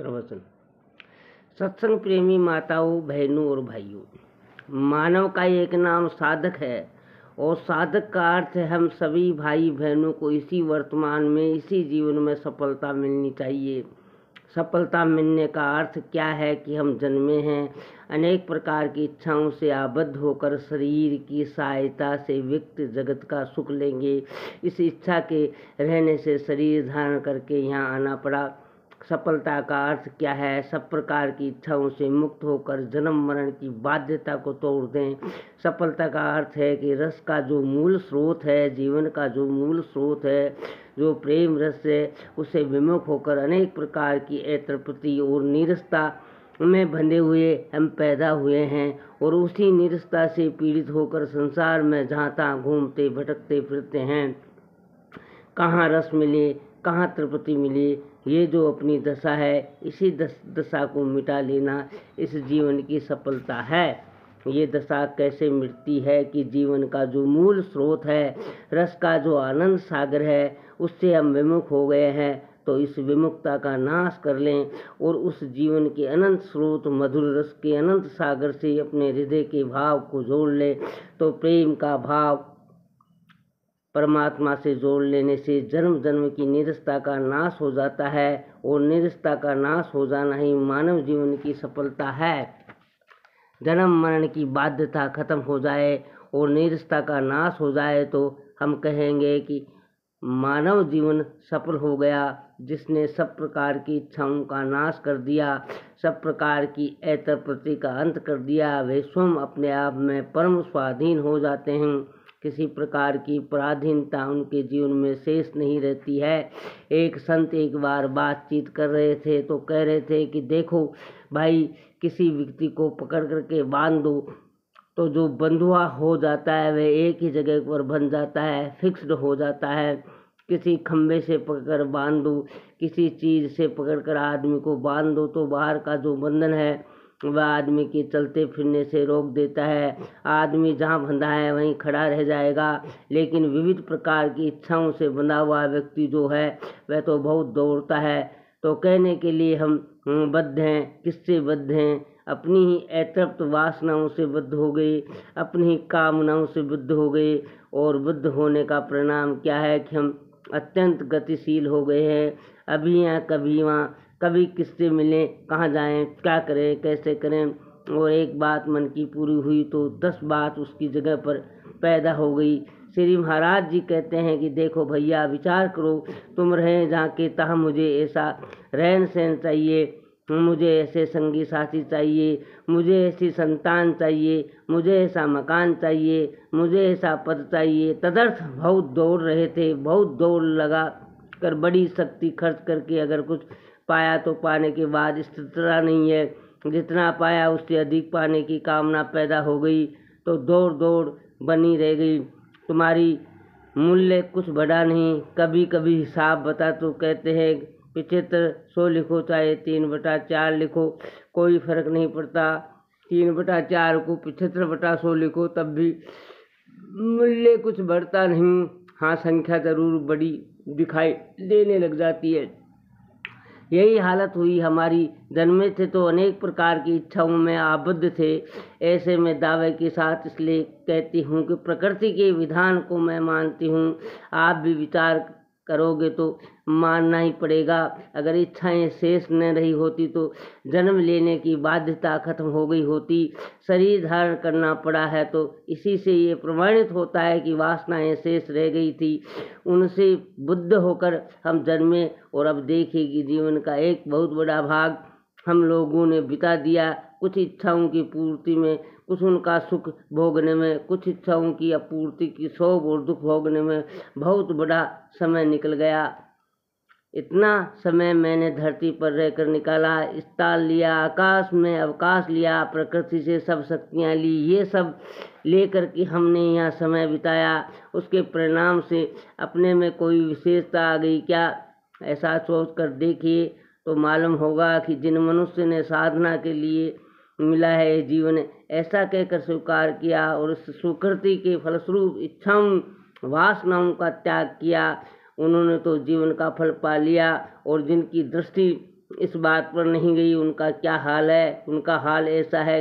प्रवचन सत्संग प्रेमी माताओं बहनों और भाइयों मानव का एक नाम साधक है और साधक का अर्थ है हम सभी भाई बहनों को इसी वर्तमान में इसी जीवन में सफलता मिलनी चाहिए सफलता मिलने का अर्थ क्या है कि हम जन्मे हैं अनेक प्रकार की इच्छाओं से आबद्ध होकर शरीर की सहायता से व्यक्त जगत का सुख लेंगे इस इच्छा के रहने से शरीर धारण करके यहाँ आना पड़ा सफलता का अर्थ क्या है सब प्रकार की इच्छाओं से मुक्त होकर जन्म मरण की बाध्यता को तोड़ दें सफलता का अर्थ है कि रस का जो मूल स्रोत है जीवन का जो मूल स्रोत है जो प्रेम रस है उसे विमुख होकर अनेक प्रकार की ऐत्रपति और नीरसता में बंधे हुए हम पैदा हुए हैं और उसी निरस्ता से पीड़ित होकर संसार में जहाँ तहाँ घूमते भटकते फिरते हैं कहाँ रस मिले कहाँ त्रिपति मिले ये जो अपनी दशा है इसी दस, दशा को मिटा लेना इस जीवन की सफलता है ये दशा कैसे मिटती है कि जीवन का जो मूल स्रोत है रस का जो आनंद सागर है उससे हम विमुख हो गए हैं तो इस विमुखता का नाश कर लें और उस जीवन के अनंत स्रोत मधुर रस के अनंत सागर से अपने हृदय के भाव को जोड़ लें तो प्रेम का भाव परमात्मा से जोड़ लेने से जन्म जन्म की निरस्ता का नाश हो जाता है और निरस्ता का नाश हो जाना ही मानव जीवन की सफलता है जन्म मरण की बाध्यता खत्म हो जाए और निरस्ता का नाश हो जाए तो हम कहेंगे कि मानव जीवन सफल हो गया जिसने सब प्रकार की इच्छाओं का नाश कर दिया सब प्रकार की ऐतर प्रति का अंत कर दिया वे स्वयं अपने आप में परम स्वाधीन हो जाते हैं किसी प्रकार की पराधीनता उनके जीवन में शेष नहीं रहती है एक संत एक बार बातचीत कर रहे थे तो कह रहे थे कि देखो भाई किसी व्यक्ति को पकड़ करके बांध दो तो जो बंधुआ हो जाता है वह एक ही जगह पर बन जाता है फिक्स्ड हो जाता है किसी खम्भे से पकड़ बांध दो किसी चीज़ से पकड़ कर आदमी को बांध दो तो बाहर का जो बंधन है वह आदमी के चलते फिरने से रोक देता है आदमी जहाँ बंधा है वहीं खड़ा रह जाएगा लेकिन विविध प्रकार की इच्छाओं से बंधा हुआ व्यक्ति जो है वह तो बहुत दौड़ता है तो कहने के लिए हम हम्म, बद्ध हैं किससे बद्ध हैं अपनी ही अतृप्त वासनाओं से बद्ध हो गए अपनी ही कामनाओं से बुद्ध हो गए और बुद्ध होने का परिणाम क्या है कि हम अत्यंत गतिशील हो गए हैं अभी यहाँ कभी वहाँ कभी किससे मिलें कहाँ जाएं क्या करें कैसे करें और एक बात मन की पूरी हुई तो दस बात उसकी जगह पर पैदा हो गई श्री महाराज जी कहते हैं कि देखो भैया विचार करो तुम रहें जहाँ के तहाँ मुझे ऐसा रहन सहन चाहिए मुझे ऐसे संगी साथी चाहिए मुझे ऐसी संतान चाहिए मुझे ऐसा मकान चाहिए मुझे ऐसा पद चाहिए तदर्थ बहुत दौड़ रहे थे बहुत दौड़ लगा कर बड़ी शक्ति खर्च करके अगर कुछ पाया तो पाने के बाद स्थिरता नहीं है जितना पाया उससे अधिक पाने की कामना पैदा हो गई तो दौड़ दौड़ बनी रह गई तुम्हारी मूल्य कुछ बढ़ा नहीं कभी कभी हिसाब बता तो कहते हैं पिछहत्तर सौ लिखो चाहे तीन बटा चार लिखो कोई फर्क नहीं पड़ता तीन बटा चार को पिछहत्तर बटा सौ लिखो तब भी मूल्य कुछ बढ़ता नहीं हाँ संख्या ज़रूर बड़ी दिखाई देने लग जाती है यही हालत हुई हमारी जन्मे थे तो अनेक प्रकार की इच्छाओं में आबद्ध थे ऐसे में दावे के साथ इसलिए कहती हूँ कि प्रकृति के विधान को मैं मानती हूँ आप भी विचार करोगे तो मानना ही पड़ेगा अगर इच्छाएं शेष न रही होती तो जन्म लेने की बाध्यता खत्म हो गई होती शरीर धारण करना पड़ा है तो इसी से ये प्रमाणित होता है कि वासनाएं शेष रह गई थी उनसे बुद्ध होकर हम जन्मे और अब देखें कि जीवन का एक बहुत बड़ा भाग हम लोगों ने बिता दिया कुछ इच्छाओं की पूर्ति में कुछ उनका सुख भोगने में कुछ इच्छाओं की आपूर्ति की शोभ और दुख भोगने में बहुत बड़ा समय निकल गया इतना समय मैंने धरती पर रहकर निकाला स्थान लिया आकाश में अवकाश लिया प्रकृति से सब शक्तियाँ ली ये सब लेकर के हमने यहाँ समय बिताया उसके परिणाम से अपने में कोई विशेषता आ गई क्या ऐसा सोच कर देखिए तो मालूम होगा कि जिन मनुष्य ने साधना के लिए मिला है जीवन ऐसा कहकर स्वीकार किया और उस सुकृति के फलस्वरूप इच्छाओं वासनाओं का त्याग किया उन्होंने तो जीवन का फल पा लिया और जिनकी दृष्टि इस बात पर नहीं गई उनका क्या हाल है उनका हाल ऐसा है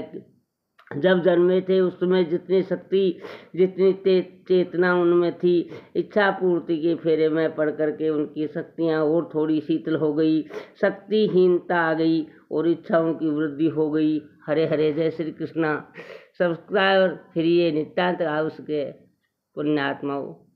जब जन्मे थे उस समय जितनी शक्ति जितनी चेतना उनमें थी इच्छा पूर्ति के फेरे में पड़ करके उनकी शक्तियाँ और थोड़ी शीतल हो गई शक्तिहीनता आ गई और इच्छाओं की वृद्धि हो गई हरे हरे जय श्री कृष्णा सब्सक्राइब फ्री नितान्त के पुण्यात्मा